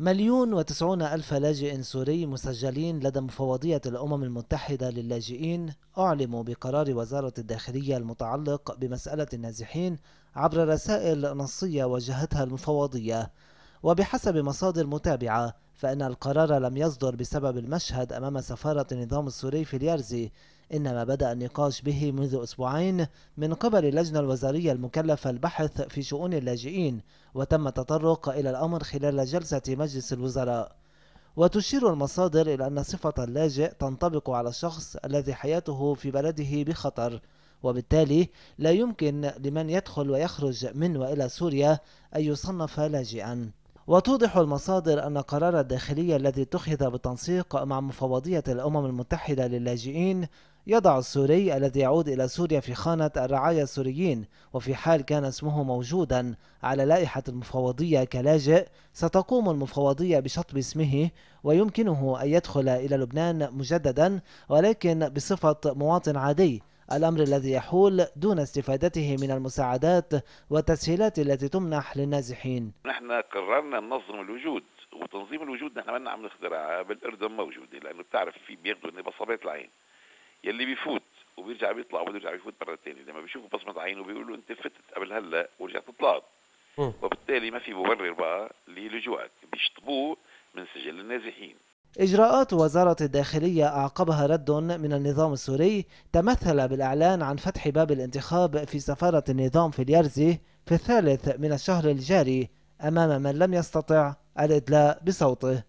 مليون وتسعون ألف لاجئ سوري مسجلين لدى مفوضية الأمم المتحدة للاجئين أعلموا بقرار وزارة الداخلية المتعلق بمسألة النازحين عبر رسائل نصية وجهتها المفوضية وبحسب مصادر متابعة فإن القرار لم يصدر بسبب المشهد أمام سفارة النظام السوري في اليرزي إنما بدأ النقاش به منذ أسبوعين من قبل اللجنة الوزارية المكلفة البحث في شؤون اللاجئين وتم التطرق إلى الأمر خلال جلسة مجلس الوزراء وتشير المصادر إلى أن صفة اللاجئ تنطبق على الشخص الذي حياته في بلده بخطر وبالتالي لا يمكن لمن يدخل ويخرج من وإلى سوريا أن يصنف لاجئا وتوضح المصادر أن قرار الداخلية الذي اتخذ بالتنسيق مع مفوضية الأمم المتحدة للاجئين يضع السوري الذي يعود إلى سوريا في خانة الرعايا السوريين وفي حال كان اسمه موجودا على لائحة المفوضية كلاجئ ستقوم المفوضية بشطب اسمه ويمكنه أن يدخل إلى لبنان مجددا ولكن بصفة مواطن عادي الأمر الذي يحول دون استفادته من المساعدات والتسهيلات التي تمنح للنازحين نحن قررنا ننظم الوجود وتنظيم الوجود نحن ما عم نخترعها بالاردن موجوده لانه بتعرف في بياخذوا بصمات العين يلي بيفوت وبيرجع بيطلع وبيرجع بيفوت مره ثانيه لما بيشوفوا بصمه عينه بيقولوا انت فتت قبل هلا ورجعت طلعت وبالتالي ما في مبرر بقى للجوعك بيشطبوه من سجل النازحين إجراءات وزارة الداخلية أعقبها رد من النظام السوري تمثل بالإعلان عن فتح باب الانتخاب في سفارة النظام في اليرزي في الثالث من الشهر الجاري أمام من لم يستطع الإدلاء بصوته